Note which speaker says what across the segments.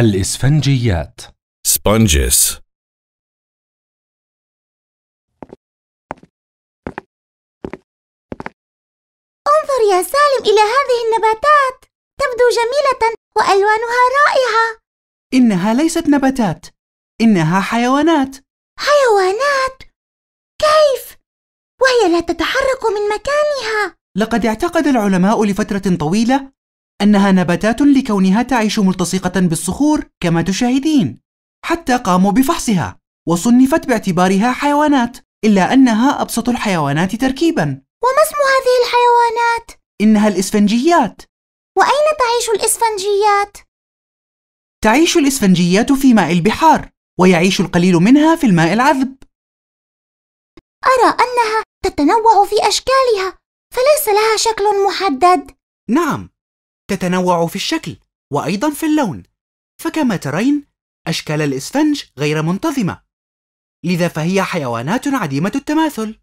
Speaker 1: الإسفنجيات sponges انظر يا سالم إلى هذه النباتات تبدو جميلة
Speaker 2: وألوانها رائعة
Speaker 3: إنها ليست نباتات إنها حيوانات حيوانات؟
Speaker 2: كيف؟ وهي لا تتحرك من
Speaker 3: مكانها لقد اعتقد العلماء لفترة طويلة أنها نباتات لكونها تعيش ملتصقة بالصخور كما تشاهدين حتى قاموا بفحصها وصنفت باعتبارها حيوانات إلا أنها أبسط الحيوانات تركيبا وما اسم هذه الحيوانات؟ إنها الإسفنجيات وأين تعيش الإسفنجيات؟
Speaker 1: تعيش الإسفنجيات في ماء البحار ويعيش القليل منها في الماء العذب أرى أنها تتنوع في أشكالها فليس لها شكل محدد نعم تتنوع في الشكل
Speaker 3: وأيضا في اللون فكما ترين أشكال الإسفنج غير منتظمة لذا فهي حيوانات عديمة التماثل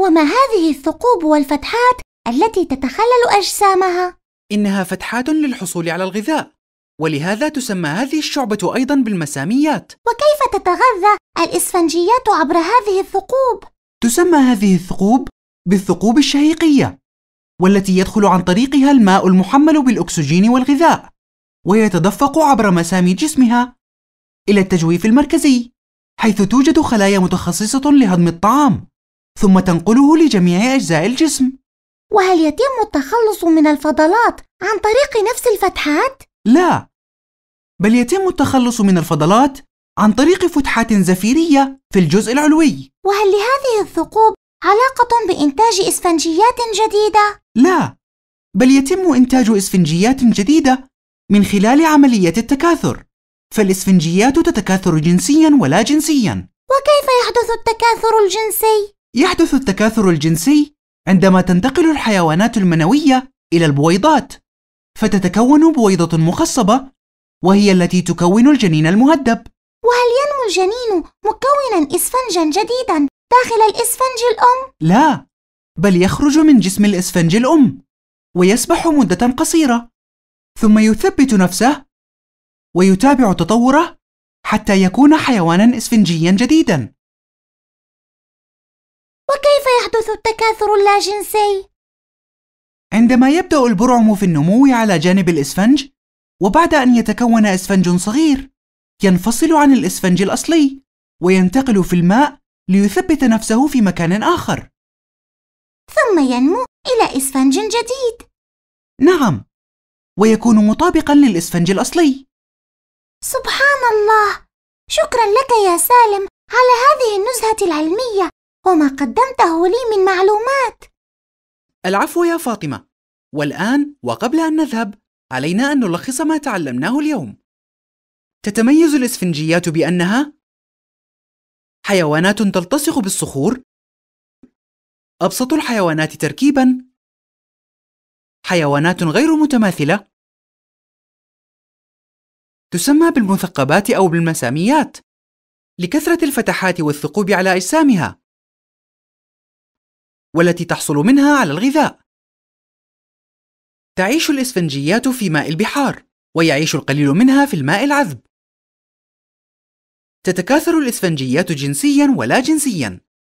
Speaker 3: وما هذه الثقوب والفتحات التي تتخلل أجسامها؟ إنها فتحات للحصول على الغذاء ولهذا تسمى هذه الشعبة أيضا بالمساميات وكيف تتغذى الإسفنجيات عبر هذه الثقوب؟ تسمى هذه الثقوب بالثقوب الشهيقية والتي يدخل عن طريقها الماء المحمل بالأكسجين والغذاء ويتدفق عبر مسامي جسمها إلى التجويف المركزي حيث توجد خلايا متخصصة لهضم الطعام ثم تنقله لجميع أجزاء الجسم
Speaker 2: وهل يتم التخلص من الفضلات
Speaker 3: عن طريق نفس
Speaker 2: الفتحات؟
Speaker 3: لا بل يتم التخلص من الفضلات عن طريق فتحات زفيرية في الجزء العلوي وهل لهذه الثقوب علاقة بإنتاج
Speaker 2: إسفنجيات جديدة؟
Speaker 3: لا بل يتم إنتاج إسفنجيات جديدة من خلال عملية التكاثر فالإسفنجيات تتكاثر جنسيا ولا جنسيا وكيف يحدث التكاثر الجنسي؟ يحدث التكاثر الجنسي عندما تنتقل الحيوانات المنوية إلى البويضات فتتكون بويضة مخصبة وهي التي تكون الجنين المهدب وهل ينمو الجنين
Speaker 2: مكونا إسفنجا جديدا داخل الإسفنج الأم؟
Speaker 3: لا بل يخرج من جسم الإسفنج الأم ويسبح مدة قصيرة ثم
Speaker 1: يثبت نفسه ويتابع تطوره حتى يكون حيوانا إسفنجيا جديدا وكيف يحدث التكاثر اللاجنسي؟ عندما يبدأ البرعم في النمو على جانب الإسفنج
Speaker 3: وبعد أن يتكون إسفنج صغير ينفصل عن الإسفنج الأصلي
Speaker 1: وينتقل في الماء ليثبت نفسه في مكان آخر ثم ينمو إلى إسفنج جديد نعم ويكون
Speaker 3: مطابقا للإسفنج الأصلي
Speaker 2: سبحان الله شكرا لك يا سالم على هذه النزهة العلمية وما قدمته لي من معلومات
Speaker 3: العفو يا فاطمة والآن وقبل أن نذهب علينا أن
Speaker 1: نلخص ما تعلمناه اليوم تتميز الإسفنجيات بأنها حيوانات تلتصق بالصخور أبسط الحيوانات تركيبًا حيوانات غير متماثلة تسمى بالمثقبات أو بالمساميات لكثرة الفتحات والثقوب على أجسامها والتي تحصل منها على الغذاء تعيش الإسفنجيات في ماء البحار ويعيش القليل منها في الماء العذب تتكاثر الإسفنجيات جنسيا ولا جنسيا